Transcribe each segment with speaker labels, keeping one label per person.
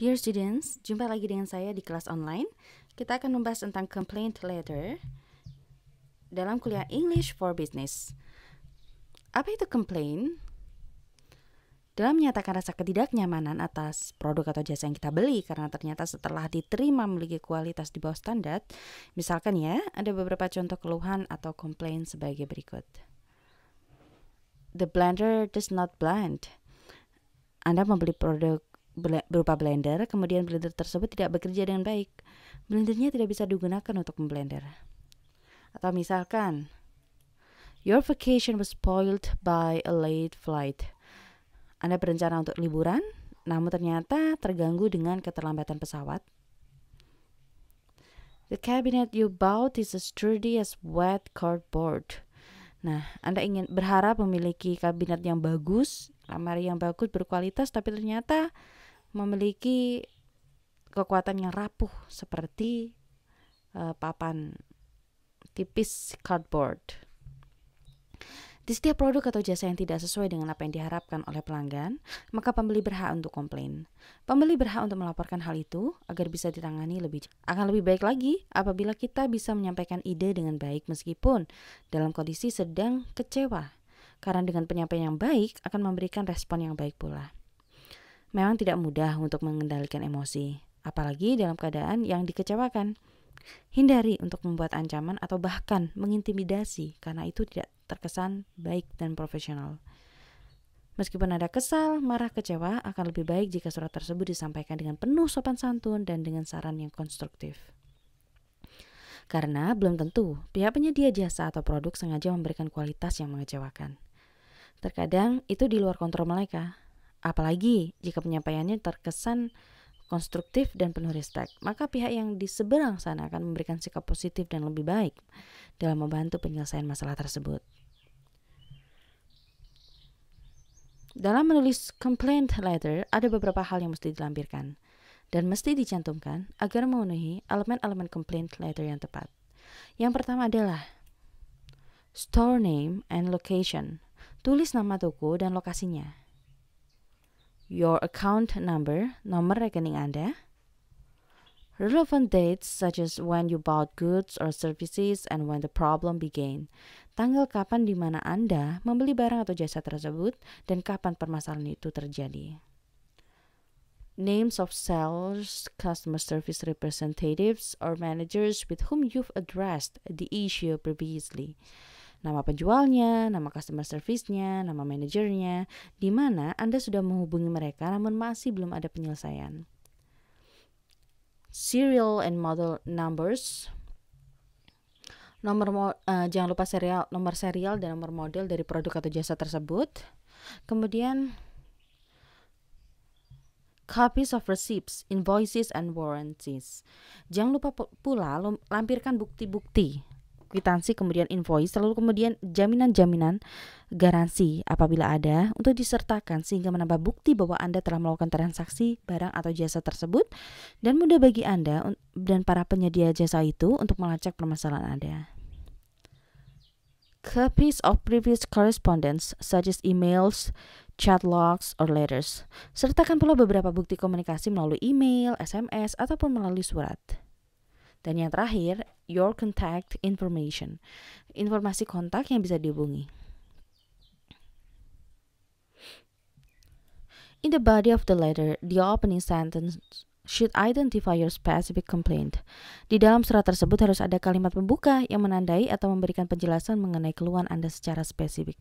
Speaker 1: Dear students, jumpa lagi dengan saya di kelas online. Kita akan membahas tentang complaint letter dalam kuliah English for Business. Apa itu complaint? Dalam menyatakan rasa ketidaknyamanan atas produk atau jasa yang kita beli karena ternyata setelah diterima memiliki kualitas di bawah standar, misalkan ya, ada beberapa contoh keluhan atau komplain sebagai berikut. The blender does not blend. Anda membeli produk berupa blender, kemudian blender tersebut tidak bekerja dengan baik. Blendernya tidak bisa digunakan untuk memblender. Atau misalkan, your vacation was spoiled by a late flight. Anda berencana untuk liburan, namun ternyata terganggu dengan keterlambatan pesawat. The cabinet you bought is as sturdy as wet cardboard. Nah, Anda ingin berharap memiliki kabinet yang bagus, lemari yang bagus berkualitas, tapi ternyata memiliki kekuatan yang rapuh seperti uh, papan tipis cardboard. Di setiap produk atau jasa yang tidak sesuai dengan apa yang diharapkan oleh pelanggan, maka pembeli berhak untuk komplain. Pembeli berhak untuk melaporkan hal itu agar bisa ditangani lebih akan lebih baik lagi apabila kita bisa menyampaikan ide dengan baik meskipun dalam kondisi sedang kecewa. Karena dengan penyampaian yang baik akan memberikan respon yang baik pula memang tidak mudah untuk mengendalikan emosi, apalagi dalam keadaan yang dikecewakan. Hindari untuk membuat ancaman atau bahkan mengintimidasi karena itu tidak terkesan baik dan profesional. Meskipun ada kesal, marah, kecewa, akan lebih baik jika surat tersebut disampaikan dengan penuh sopan santun dan dengan saran yang konstruktif. Karena belum tentu pihak penyedia jasa atau produk sengaja memberikan kualitas yang mengecewakan. Terkadang itu di luar kontrol mereka, Apalagi jika penyampaiannya terkesan konstruktif dan penuh respect, maka pihak yang di seberang sana akan memberikan sikap positif dan lebih baik dalam membantu penyelesaian masalah tersebut. Dalam menulis complaint letter, ada beberapa hal yang mesti dilampirkan dan mesti dicantumkan agar memenuhi elemen-elemen complaint letter yang tepat. Yang pertama adalah store name and location. Tulis nama toko dan lokasinya. your account number, nomor rekening Anda, eh? relevant dates such as when you bought goods or services and when the problem began. Tanggal kapan di mana Anda membeli barang atau jasa tersebut dan kapan permasalahan itu terjadi. Names of sales, customer service representatives, or managers with whom you've addressed the issue previously. nama penjualnya, nama customer service-nya, nama manajernya, di mana Anda sudah menghubungi mereka namun masih belum ada penyelesaian. Serial and model numbers nomor uh, jangan lupa serial nomor serial dan nomor model dari produk atau jasa tersebut. Kemudian copies of receipts, invoices, and warranties. Jangan lupa pula lampirkan bukti-bukti kwitansi, kemudian invoice, lalu kemudian jaminan-jaminan garansi apabila ada untuk disertakan sehingga menambah bukti bahwa Anda telah melakukan transaksi barang atau jasa tersebut dan mudah bagi Anda dan para penyedia jasa itu untuk melacak permasalahan Anda. Copies of previous correspondence such as emails, chat logs, or letters. Sertakan pula beberapa bukti komunikasi melalui email, SMS, ataupun melalui surat. Dan yang terakhir, your contact information. Informasi kontak yang bisa dihubungi. In the body of the letter, the opening sentence should identify your specific complaint. Di dalam surat tersebut harus ada kalimat pembuka yang menandai atau memberikan penjelasan mengenai keluhan Anda secara spesifik.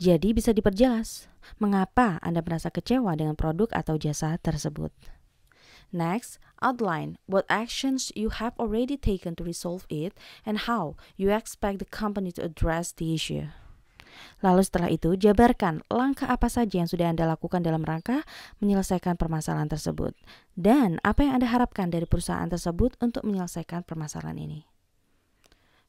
Speaker 1: Jadi bisa diperjelas mengapa Anda merasa kecewa dengan produk atau jasa tersebut. Next, outline what actions you have already taken to resolve it and how you expect the company to address the issue. Lalu setelah itu, jabarkan langkah apa saja yang sudah Anda lakukan dalam rangka menyelesaikan permasalahan tersebut dan apa yang Anda harapkan dari perusahaan tersebut untuk menyelesaikan permasalahan ini.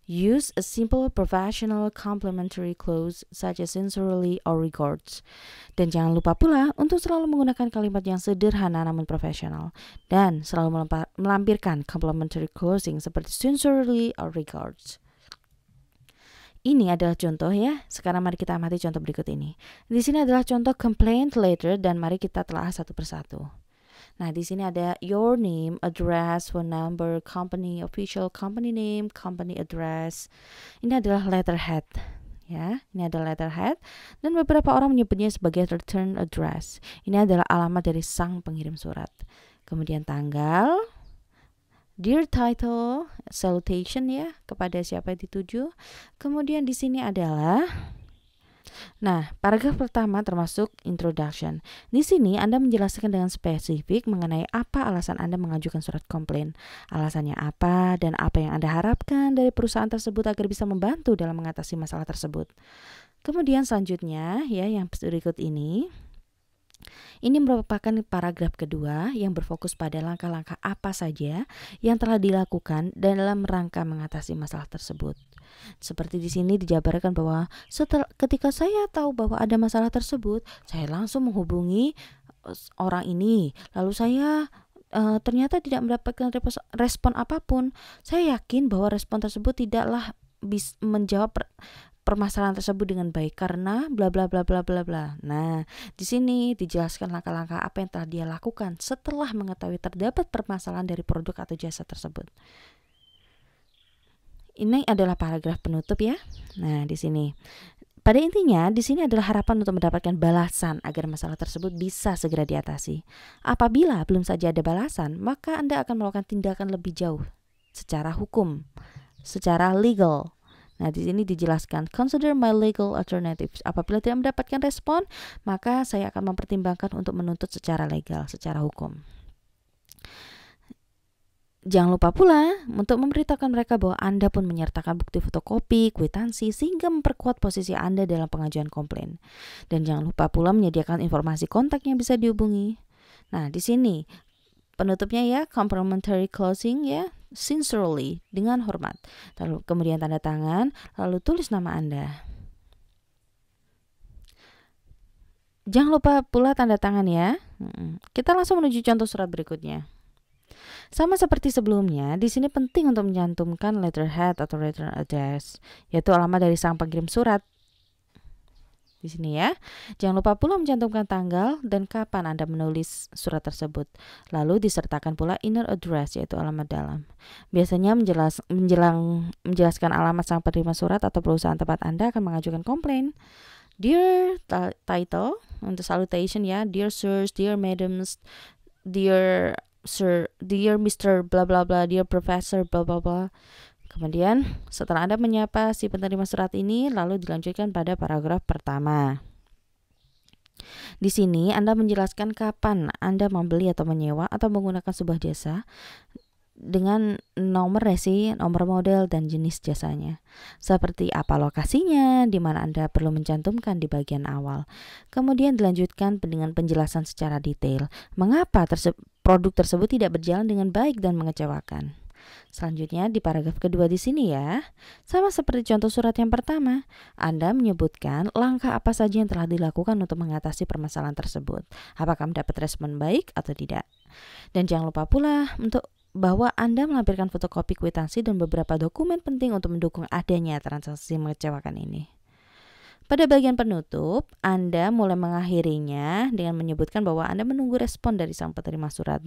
Speaker 1: Use a simple professional complementary clause such as sincerely or regards. Dan jangan lupa pula untuk selalu menggunakan kalimat yang sederhana namun profesional dan selalu melampirkan complementary closing seperti sincerely or regards. Ini adalah contoh ya. Sekarang mari kita amati contoh berikut ini. Di sini adalah contoh complaint letter dan mari kita telah satu persatu. Nah, di sini ada your name, address, phone number, company, official company name, company address. Ini adalah letterhead ya. Ini adalah letterhead dan beberapa orang menyebutnya sebagai return address. Ini adalah alamat dari sang pengirim surat. Kemudian tanggal, dear title, salutation ya kepada siapa dituju. Kemudian di sini adalah Nah, paragraf pertama termasuk introduction. Di sini Anda menjelaskan dengan spesifik mengenai apa alasan Anda mengajukan surat komplain, alasannya apa, dan apa yang Anda harapkan dari perusahaan tersebut agar bisa membantu dalam mengatasi masalah tersebut. Kemudian selanjutnya ya yang berikut ini ini merupakan paragraf kedua yang berfokus pada langkah-langkah apa saja yang telah dilakukan dalam rangka mengatasi masalah tersebut. Seperti di sini dijabarkan bahwa setelah ketika saya tahu bahwa ada masalah tersebut, saya langsung menghubungi eh, orang ini. Lalu saya uh, ternyata tidak mendapatkan respon apapun. Saya yakin bahwa respon tersebut tidaklah bis menjawab per permasalahan tersebut dengan baik karena bla bla bla bla bla bla. Nah, di sini dijelaskan langkah-langkah apa yang telah dia lakukan setelah mengetahui terdapat permasalahan dari produk atau jasa tersebut. Ini adalah paragraf penutup ya. Nah, di sini pada intinya, di sini adalah harapan untuk mendapatkan balasan agar masalah tersebut bisa segera diatasi. Apabila belum saja ada balasan, maka Anda akan melakukan tindakan lebih jauh secara hukum, secara legal. Nah, di sini dijelaskan, consider my legal alternatives. Apabila tidak mendapatkan respon, maka saya akan mempertimbangkan untuk menuntut secara legal, secara hukum. Jangan lupa pula untuk memberitakan mereka bahwa Anda pun menyertakan bukti fotokopi, kwitansi, sehingga memperkuat posisi Anda dalam pengajuan komplain. Dan jangan lupa pula menyediakan informasi kontak yang bisa dihubungi. Nah, di sini penutupnya ya, complimentary closing ya, sincerely, dengan hormat. Lalu kemudian tanda tangan, lalu tulis nama Anda. Jangan lupa pula tanda tangan ya. Kita langsung menuju contoh surat berikutnya. Sama seperti sebelumnya, di sini penting untuk mencantumkan letterhead atau letter address, yaitu alamat dari sang pengirim surat. Di sini ya. Jangan lupa pula mencantumkan tanggal dan kapan Anda menulis surat tersebut. Lalu disertakan pula inner address yaitu alamat dalam. Biasanya menjelas, menjelang menjelaskan alamat sang penerima surat atau perusahaan tempat Anda akan mengajukan komplain. Dear title untuk salutation ya, dear sirs, dear madams, dear Sir, dear Mr. bla bla bla, dear Professor bla bla bla. Kemudian setelah Anda menyapa si penerima surat ini lalu dilanjutkan pada paragraf pertama. Di sini Anda menjelaskan kapan Anda membeli atau menyewa atau menggunakan sebuah jasa dengan nomor resi, ya nomor model, dan jenis jasanya. Seperti apa lokasinya, di mana Anda perlu mencantumkan di bagian awal. Kemudian dilanjutkan dengan penjelasan secara detail. Mengapa terse produk tersebut tidak berjalan dengan baik dan mengecewakan. Selanjutnya di paragraf kedua di sini ya. Sama seperti contoh surat yang pertama, Anda menyebutkan langkah apa saja yang telah dilakukan untuk mengatasi permasalahan tersebut. Apakah mendapat respon baik atau tidak. Dan jangan lupa pula untuk bahwa Anda melampirkan fotokopi kwitansi dan beberapa dokumen penting untuk mendukung adanya transaksi mengecewakan ini. Pada bagian penutup, Anda mulai mengakhirinya dengan menyebutkan bahwa Anda menunggu respon dari sang penerima surat.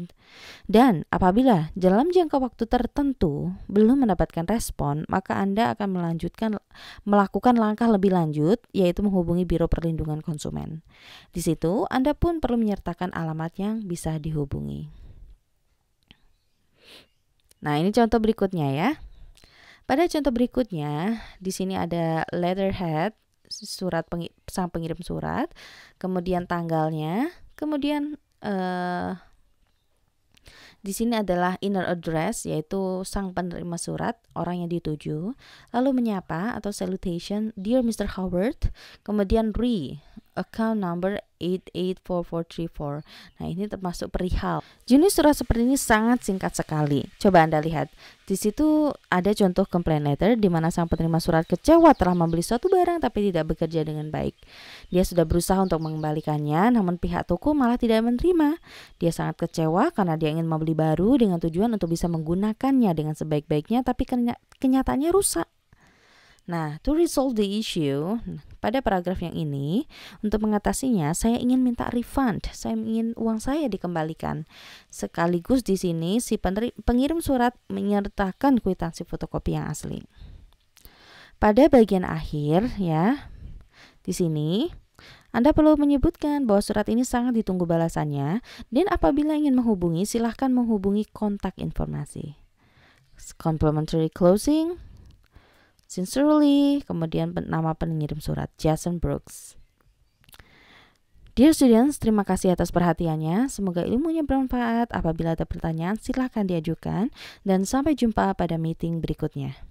Speaker 1: Dan apabila dalam jangka waktu tertentu belum mendapatkan respon, maka Anda akan melanjutkan melakukan langkah lebih lanjut, yaitu menghubungi Biro Perlindungan Konsumen. Di situ, Anda pun perlu menyertakan alamat yang bisa dihubungi. Nah, ini contoh berikutnya ya. Pada contoh berikutnya, di sini ada letterhead, surat peng, sang pengirim surat, kemudian tanggalnya, kemudian eh, di sini adalah inner address yaitu sang penerima surat, orang yang dituju, lalu menyapa atau salutation, dear Mr. Howard, kemudian re account number 884434. Nah, ini termasuk perihal. Jenis surat seperti ini sangat singkat sekali. Coba Anda lihat. Di situ ada contoh complaint letter di mana sang penerima surat kecewa telah membeli suatu barang tapi tidak bekerja dengan baik. Dia sudah berusaha untuk mengembalikannya, namun pihak toko malah tidak menerima. Dia sangat kecewa karena dia ingin membeli baru dengan tujuan untuk bisa menggunakannya dengan sebaik-baiknya tapi kenyataannya rusak. Nah, to resolve the issue, pada paragraf yang ini, untuk mengatasinya, saya ingin minta refund. Saya ingin uang saya dikembalikan. Sekaligus di sini, si pengirim surat menyertakan kuitansi fotokopi yang asli. Pada bagian akhir, ya, di sini anda perlu menyebutkan bahwa surat ini sangat ditunggu balasannya dan apabila ingin menghubungi silahkan menghubungi kontak informasi. Complimentary closing Sincerely, kemudian pen nama pengirim surat Jason Brooks. Dear students, terima kasih atas perhatiannya. Semoga ilmunya bermanfaat. Apabila ada pertanyaan, silahkan diajukan. Dan sampai jumpa pada meeting berikutnya.